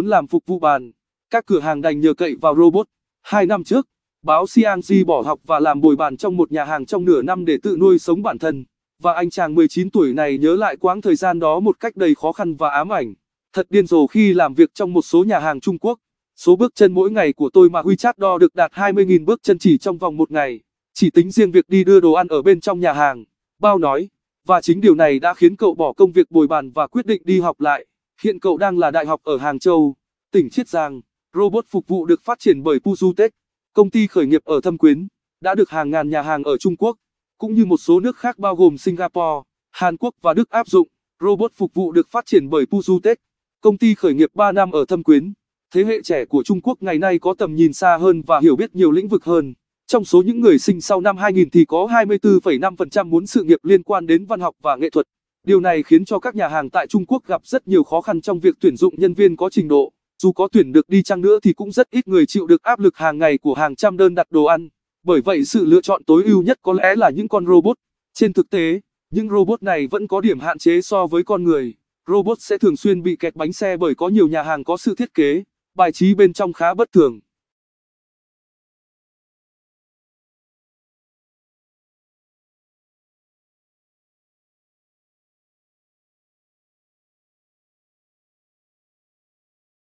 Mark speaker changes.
Speaker 1: muốn làm phục vụ bàn. Các cửa hàng đành nhờ cậy vào robot. Hai năm trước, báo Xiangji bỏ học và làm bồi bàn trong một nhà hàng trong nửa năm để tự nuôi sống bản thân. Và anh chàng 19 tuổi này nhớ lại quãng thời gian đó một cách đầy khó khăn và ám ảnh. Thật điên rồ khi làm việc trong một số nhà hàng Trung Quốc. Số bước chân mỗi ngày của tôi mà WeChat đo được đạt 20.000 bước chân chỉ trong vòng một ngày. Chỉ tính riêng việc đi đưa đồ ăn ở bên trong nhà hàng. Bao nói. Và chính điều này đã khiến cậu bỏ công việc bồi bàn và quyết định đi học lại. Hiện cậu đang là đại học ở Hàng Châu, tỉnh Chiết Giang. Robot phục vụ được phát triển bởi Puzutech, công ty khởi nghiệp ở Thâm Quyến, đã được hàng ngàn nhà hàng ở Trung Quốc, cũng như một số nước khác bao gồm Singapore, Hàn Quốc và Đức áp dụng. Robot phục vụ được phát triển bởi Puzutech, công ty khởi nghiệp 3 năm ở Thâm Quyến. Thế hệ trẻ của Trung Quốc ngày nay có tầm nhìn xa hơn và hiểu biết nhiều lĩnh vực hơn. Trong số những người sinh sau năm 2000 thì có 24,5% muốn sự nghiệp liên quan đến văn học và nghệ thuật. Điều này khiến cho các nhà hàng tại Trung Quốc gặp rất nhiều khó khăn trong việc tuyển dụng nhân viên có trình độ. Dù có tuyển được đi chăng nữa thì cũng rất ít người chịu được áp lực hàng ngày của hàng trăm đơn đặt đồ ăn. Bởi vậy sự lựa chọn tối ưu nhất có lẽ là những con robot. Trên thực tế, những robot này vẫn có điểm hạn chế so với con người. Robot sẽ thường xuyên bị kẹt bánh xe bởi có nhiều nhà hàng có sự thiết kế, bài trí bên trong khá bất thường.